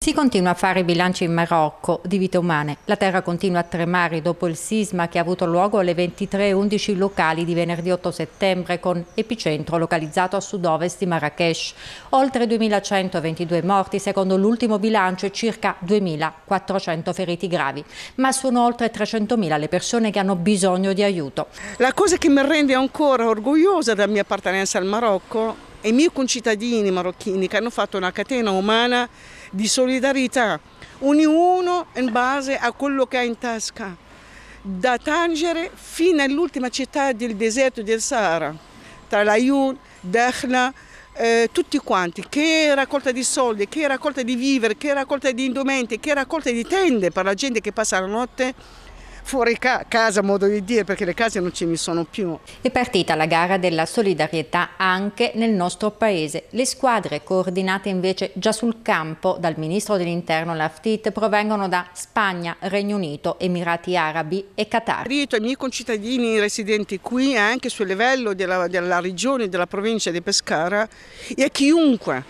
Si continua a fare i bilanci in Marocco di vite umane. La terra continua a tremare dopo il sisma che ha avuto luogo alle 23.11 locali di venerdì 8 settembre con epicentro localizzato a sud-ovest di Marrakesh. Oltre 2.122 morti secondo l'ultimo bilancio e circa 2.400 feriti gravi. Ma sono oltre 300.000 le persone che hanno bisogno di aiuto. La cosa che mi rende ancora orgogliosa della mia appartenenza al Marocco e i miei concittadini marocchini che hanno fatto una catena umana di solidarietà, ognuno in base a quello che ha in tasca, da Tangere fino all'ultima città del deserto del Sahara, tra Laiun, Dakhla, eh, tutti quanti, che raccolta di soldi, che raccolta di vivere, che raccolta di indumenti, che raccolta di tende per la gente che passa la notte fuori ca casa, modo di dire, perché le case non ce ne sono più. È partita la gara della solidarietà anche nel nostro paese. Le squadre coordinate invece già sul campo dal ministro dell'interno Laftit provengono da Spagna, Regno Unito, Emirati Arabi e Qatar. Rito ai miei concittadini residenti qui, anche sul livello della, della regione, della provincia di Pescara, e a chiunque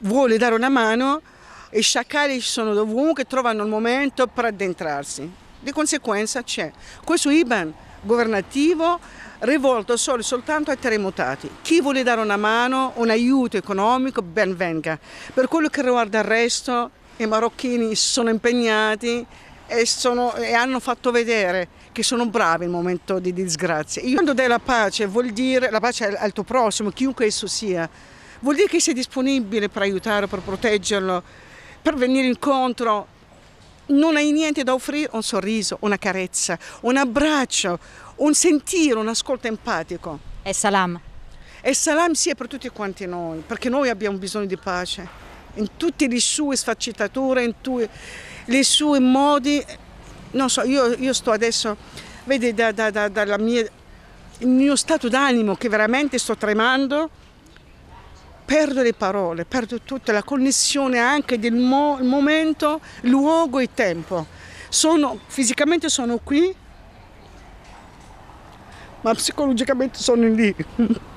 vuole dare una mano, i sciacali sono dovunque, trovano il momento per addentrarsi. Di conseguenza c'è questo IBAN governativo rivolto solo e soltanto ai terremotati. Chi vuole dare una mano, un aiuto economico, ben venga. Per quello che riguarda il resto, i marocchini sono impegnati e, sono, e, hanno fatto vedere che sono bravi in momento di disgrazia. Io quando dai la pace vuol dire la pace al tuo prossimo, chiunque esso sia, vuol dire che sei disponibile per aiutare, per proteggerlo, per venire incontro non hai niente da offrire, un sorriso, una carezza, un abbraccio, un sentire, un ascolto empatico. E salam. E salam sia per tutti quanti noi, perché noi abbiamo bisogno di pace, in tutte le sue sfaccettature, in tutti i suoi modi. Non so, io, io sto adesso, vedi, da, da, da, dalla mia, il mio stato d'animo che veramente sto tremando perdo le parole, perdo tutta la connessione anche del mo momento, luogo e tempo. Sono, fisicamente sono qui, ma psicologicamente sono lì.